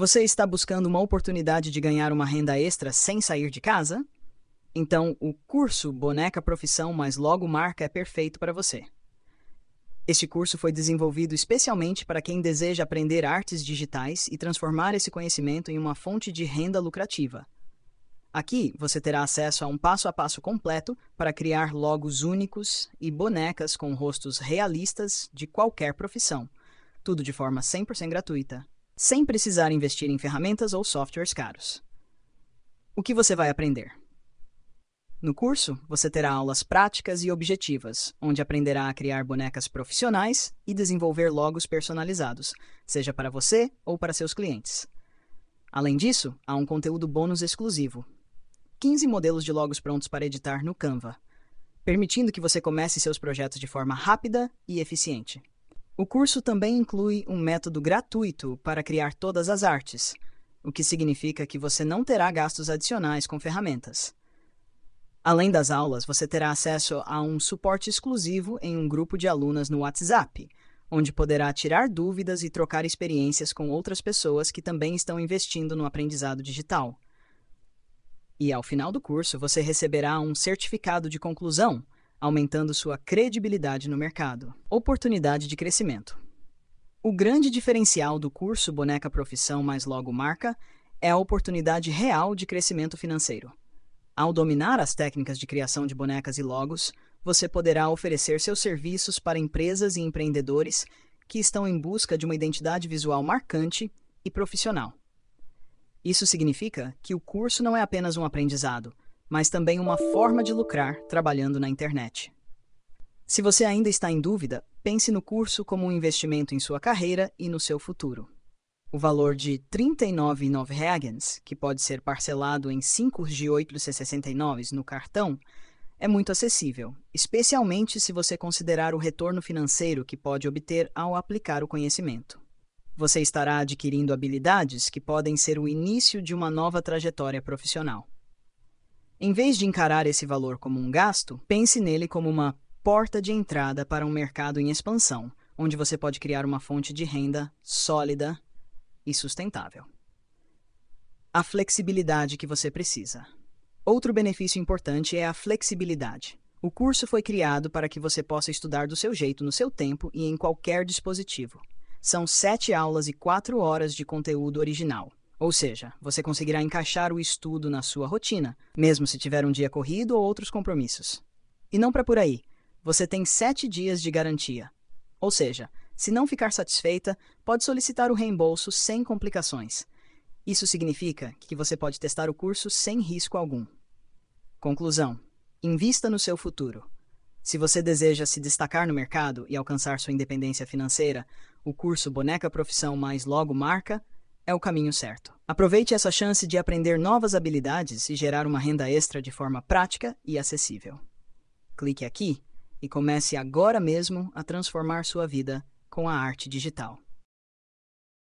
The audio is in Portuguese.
Você está buscando uma oportunidade de ganhar uma renda extra sem sair de casa? Então, o curso Boneca Profissão mais Logo Marca é perfeito para você. Este curso foi desenvolvido especialmente para quem deseja aprender artes digitais e transformar esse conhecimento em uma fonte de renda lucrativa. Aqui você terá acesso a um passo a passo completo para criar logos únicos e bonecas com rostos realistas de qualquer profissão. Tudo de forma 100% gratuita sem precisar investir em ferramentas ou softwares caros. O que você vai aprender? No curso, você terá aulas práticas e objetivas, onde aprenderá a criar bonecas profissionais e desenvolver logos personalizados, seja para você ou para seus clientes. Além disso, há um conteúdo bônus exclusivo. 15 modelos de logos prontos para editar no Canva, permitindo que você comece seus projetos de forma rápida e eficiente. O curso também inclui um método gratuito para criar todas as artes, o que significa que você não terá gastos adicionais com ferramentas. Além das aulas, você terá acesso a um suporte exclusivo em um grupo de alunas no WhatsApp, onde poderá tirar dúvidas e trocar experiências com outras pessoas que também estão investindo no aprendizado digital. E ao final do curso, você receberá um certificado de conclusão, aumentando sua credibilidade no mercado. Oportunidade de crescimento. O grande diferencial do curso Boneca Profissão mais logo marca é a oportunidade real de crescimento financeiro. Ao dominar as técnicas de criação de bonecas e logos, você poderá oferecer seus serviços para empresas e empreendedores que estão em busca de uma identidade visual marcante e profissional. Isso significa que o curso não é apenas um aprendizado, mas também uma forma de lucrar trabalhando na internet. Se você ainda está em dúvida, pense no curso como um investimento em sua carreira e no seu futuro. O valor de R$ 39,9, reagens, que pode ser parcelado em 5 de 8,69 no cartão, é muito acessível, especialmente se você considerar o retorno financeiro que pode obter ao aplicar o conhecimento. Você estará adquirindo habilidades que podem ser o início de uma nova trajetória profissional. Em vez de encarar esse valor como um gasto, pense nele como uma porta de entrada para um mercado em expansão, onde você pode criar uma fonte de renda sólida e sustentável. A flexibilidade que você precisa. Outro benefício importante é a flexibilidade. O curso foi criado para que você possa estudar do seu jeito, no seu tempo e em qualquer dispositivo. São sete aulas e quatro horas de conteúdo original. Ou seja, você conseguirá encaixar o estudo na sua rotina, mesmo se tiver um dia corrido ou outros compromissos. E não para por aí. Você tem sete dias de garantia. Ou seja, se não ficar satisfeita, pode solicitar o reembolso sem complicações. Isso significa que você pode testar o curso sem risco algum. Conclusão: invista no seu futuro. Se você deseja se destacar no mercado e alcançar sua independência financeira, o curso Boneca Profissão mais Logo Marca é o caminho certo. Aproveite essa chance de aprender novas habilidades e gerar uma renda extra de forma prática e acessível. Clique aqui e comece agora mesmo a transformar sua vida com a arte digital.